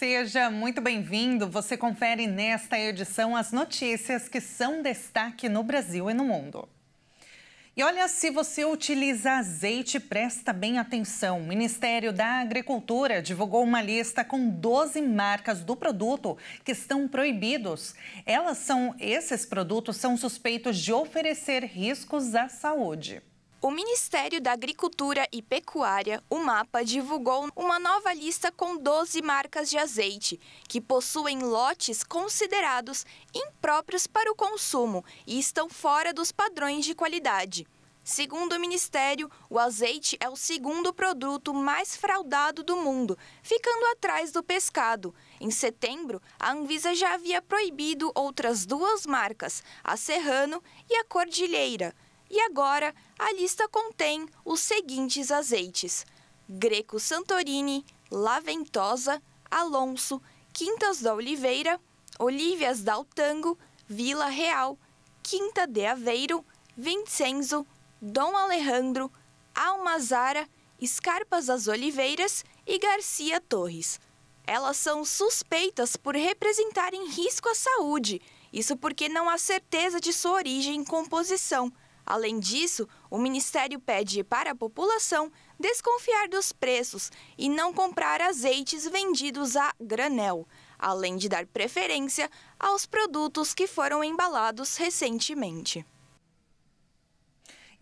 seja muito bem-vindo. Você confere nesta edição as notícias que são destaque no Brasil e no mundo. E olha, se você utiliza azeite, presta bem atenção. O Ministério da Agricultura divulgou uma lista com 12 marcas do produto que estão proibidos. Elas são, esses produtos são suspeitos de oferecer riscos à saúde. O Ministério da Agricultura e Pecuária, o MAPA, divulgou uma nova lista com 12 marcas de azeite, que possuem lotes considerados impróprios para o consumo e estão fora dos padrões de qualidade. Segundo o Ministério, o azeite é o segundo produto mais fraudado do mundo, ficando atrás do pescado. Em setembro, a Anvisa já havia proibido outras duas marcas, a Serrano e a Cordilheira. E agora a lista contém os seguintes azeites: Greco Santorini, Laventosa, Alonso, Quintas da Oliveira, Olívias da Altango, Vila Real, Quinta de Aveiro, Vincenzo, Dom Alejandro, Almazara, Escarpas das Oliveiras e Garcia Torres. Elas são suspeitas por representarem risco à saúde, isso porque não há certeza de sua origem e composição. Além disso, o Ministério pede para a população desconfiar dos preços e não comprar azeites vendidos a granel, além de dar preferência aos produtos que foram embalados recentemente.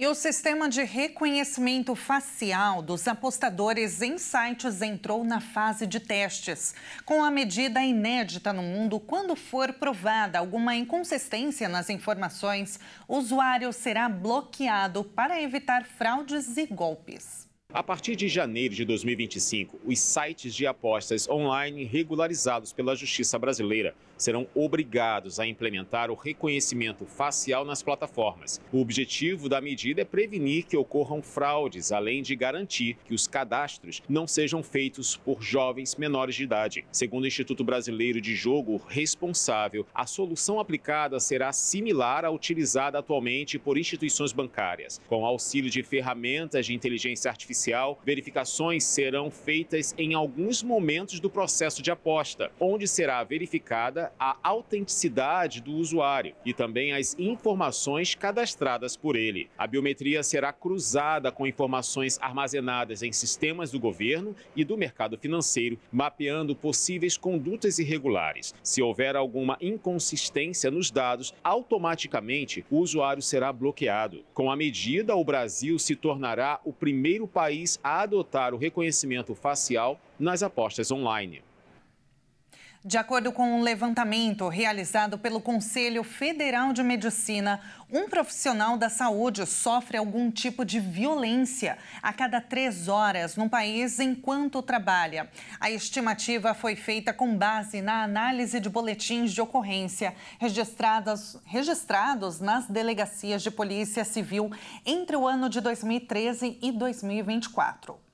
E o sistema de reconhecimento facial dos apostadores em sites entrou na fase de testes. Com a medida inédita no mundo, quando for provada alguma inconsistência nas informações, o usuário será bloqueado para evitar fraudes e golpes. A partir de janeiro de 2025, os sites de apostas online regularizados pela Justiça Brasileira serão obrigados a implementar o reconhecimento facial nas plataformas. O objetivo da medida é prevenir que ocorram fraudes, além de garantir que os cadastros não sejam feitos por jovens menores de idade. Segundo o Instituto Brasileiro de Jogo Responsável, a solução aplicada será similar à utilizada atualmente por instituições bancárias. Com auxílio de ferramentas de inteligência artificial, verificações serão feitas em alguns momentos do processo de aposta, onde será verificada a autenticidade do usuário e também as informações cadastradas por ele. A biometria será cruzada com informações armazenadas em sistemas do governo e do mercado financeiro, mapeando possíveis condutas irregulares. Se houver alguma inconsistência nos dados, automaticamente o usuário será bloqueado. Com a medida, o Brasil se tornará o primeiro país a adotar o reconhecimento facial nas apostas online. De acordo com um levantamento realizado pelo Conselho Federal de Medicina, um profissional da saúde sofre algum tipo de violência a cada três horas no país enquanto trabalha. A estimativa foi feita com base na análise de boletins de ocorrência registrados, registrados nas delegacias de polícia civil entre o ano de 2013 e 2024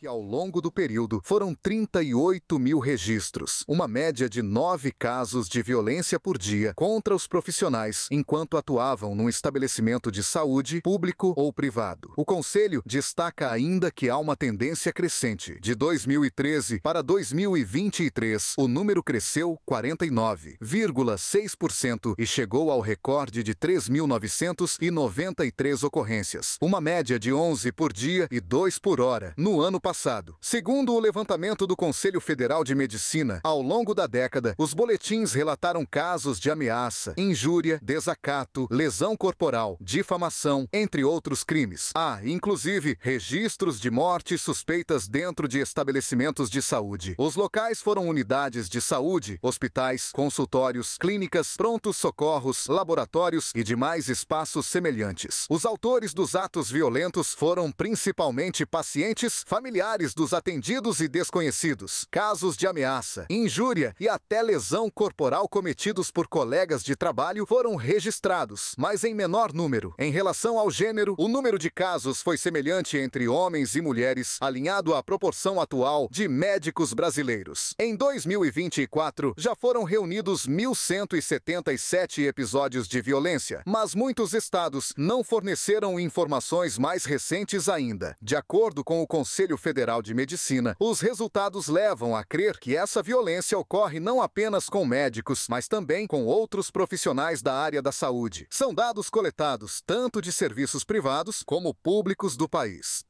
que ao longo do período foram 38 mil registros, uma média de nove casos de violência por dia contra os profissionais enquanto atuavam num estabelecimento de saúde, público ou privado. O Conselho destaca ainda que há uma tendência crescente. De 2013 para 2023, o número cresceu 49,6% e chegou ao recorde de 3.993 ocorrências, uma média de 11 por dia e 2 por hora no ano passado passado. Segundo o levantamento do Conselho Federal de Medicina, ao longo da década, os boletins relataram casos de ameaça, injúria, desacato, lesão corporal, difamação, entre outros crimes. Há, inclusive, registros de mortes suspeitas dentro de estabelecimentos de saúde. Os locais foram unidades de saúde, hospitais, consultórios, clínicas, prontos socorros, laboratórios e demais espaços semelhantes. Os autores dos atos violentos foram principalmente pacientes, familiares familiares dos atendidos e desconhecidos, casos de ameaça, injúria e até lesão corporal cometidos por colegas de trabalho foram registrados, mas em menor número. Em relação ao gênero, o número de casos foi semelhante entre homens e mulheres, alinhado à proporção atual de médicos brasileiros. Em 2024, já foram reunidos 1.177 episódios de violência, mas muitos estados não forneceram informações mais recentes ainda. De acordo com o Conselho Federal Federal de Medicina, os resultados levam a crer que essa violência ocorre não apenas com médicos, mas também com outros profissionais da área da saúde. São dados coletados tanto de serviços privados como públicos do país.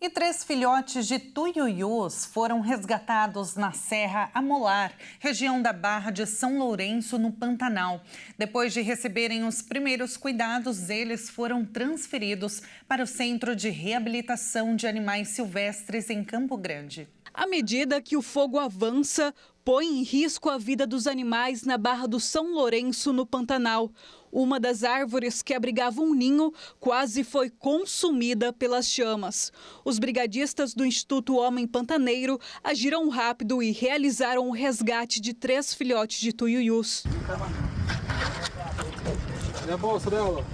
E três filhotes de tuiuiús foram resgatados na Serra Amolar, região da Barra de São Lourenço, no Pantanal. Depois de receberem os primeiros cuidados, eles foram transferidos para o Centro de Reabilitação de Animais Silvestres em Campo Grande. À medida que o fogo avança, põe em risco a vida dos animais na Barra do São Lourenço, no Pantanal. Uma das árvores que abrigava um ninho quase foi consumida pelas chamas. Os brigadistas do Instituto Homem Pantaneiro agiram rápido e realizaram o resgate de três filhotes de tuiuius. Minha bolsa dela.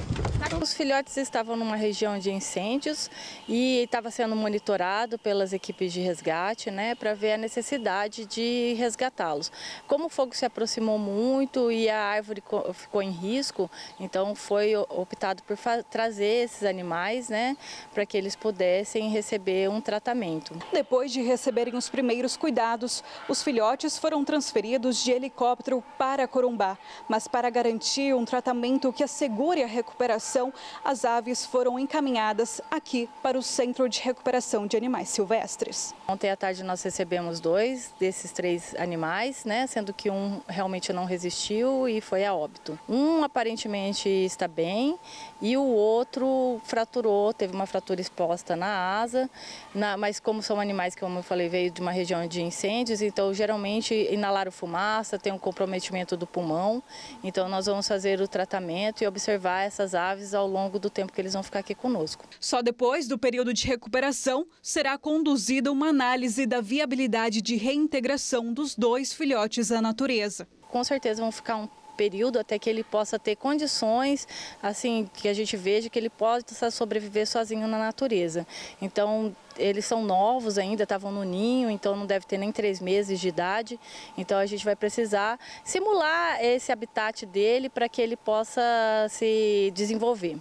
Então, os filhotes estavam numa região de incêndios e estava sendo monitorado pelas equipes de resgate, né, para ver a necessidade de resgatá-los. Como o fogo se aproximou muito e a árvore ficou em risco, então foi optado por trazer esses animais, né, para que eles pudessem receber um tratamento. Depois de receberem os primeiros cuidados, os filhotes foram transferidos de helicóptero para Corumbá, mas para garantir um tratamento que assegure a recuperação as aves foram encaminhadas aqui para o Centro de Recuperação de Animais Silvestres. Ontem à tarde nós recebemos dois desses três animais, né, sendo que um realmente não resistiu e foi a óbito. Um aparentemente está bem e o outro fraturou, teve uma fratura exposta na asa, na, mas como são animais que, como eu falei, veio de uma região de incêndios, então geralmente inalaram fumaça, tem um comprometimento do pulmão, então nós vamos fazer o tratamento e observar essas aves ao longo do tempo que eles vão ficar aqui conosco. Só depois do período de recuperação será conduzida uma análise da viabilidade de reintegração dos dois filhotes à natureza. Com certeza vão ficar um período até que ele possa ter condições, assim, que a gente veja que ele possa sobreviver sozinho na natureza. Então, eles são novos ainda, estavam no ninho, então não deve ter nem três meses de idade. Então a gente vai precisar simular esse habitat dele para que ele possa se desenvolver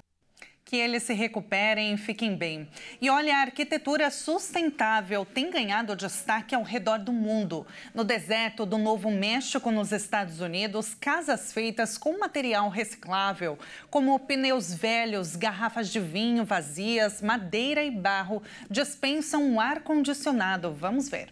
que eles se recuperem e fiquem bem. E olha, a arquitetura sustentável tem ganhado destaque ao redor do mundo. No deserto do Novo México, nos Estados Unidos, casas feitas com material reciclável, como pneus velhos, garrafas de vinho vazias, madeira e barro, dispensam um ar-condicionado. Vamos ver.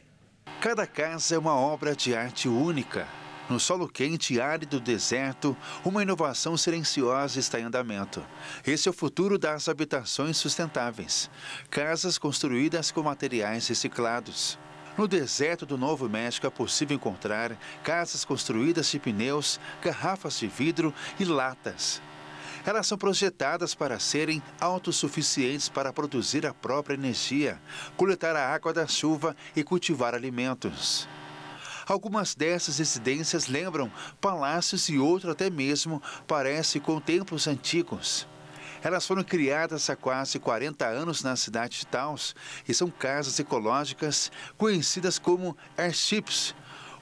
Cada casa é uma obra de arte única no solo quente e árido do deserto, uma inovação silenciosa está em andamento. Esse é o futuro das habitações sustentáveis, casas construídas com materiais reciclados. No deserto do Novo México é possível encontrar casas construídas de pneus, garrafas de vidro e latas. Elas são projetadas para serem autossuficientes para produzir a própria energia, coletar a água da chuva e cultivar alimentos. Algumas dessas residências lembram palácios e outras até mesmo parecem com templos antigos. Elas foram criadas há quase 40 anos na cidade de Taos e são casas ecológicas conhecidas como airships,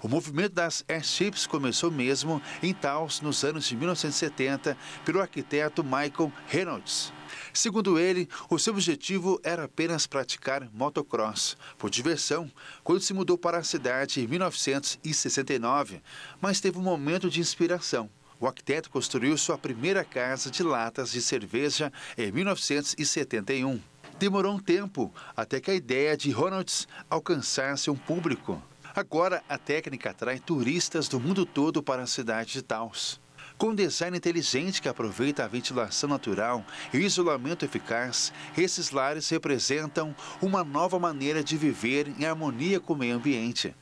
o movimento das airships começou mesmo em Taos nos anos de 1970 pelo arquiteto Michael Reynolds. Segundo ele, o seu objetivo era apenas praticar motocross por diversão quando se mudou para a cidade em 1969, mas teve um momento de inspiração. O arquiteto construiu sua primeira casa de latas de cerveja em 1971. Demorou um tempo até que a ideia de Ronalds alcançasse um público. Agora, a técnica atrai turistas do mundo todo para a cidade de Taos. Com um design inteligente que aproveita a ventilação natural e o isolamento eficaz, esses lares representam uma nova maneira de viver em harmonia com o meio ambiente.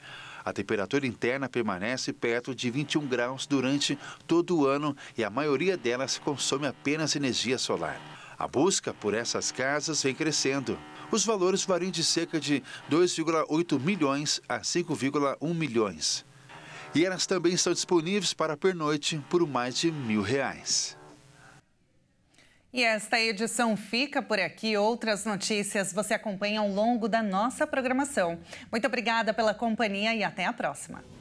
A temperatura interna permanece perto de 21 graus durante todo o ano e a maioria delas consome apenas energia solar. A busca por essas casas vem crescendo. Os valores variam de cerca de 2,8 milhões a 5,1 milhões. E elas também estão disponíveis para pernoite por mais de mil reais. E esta edição fica por aqui. Outras notícias você acompanha ao longo da nossa programação. Muito obrigada pela companhia e até a próxima.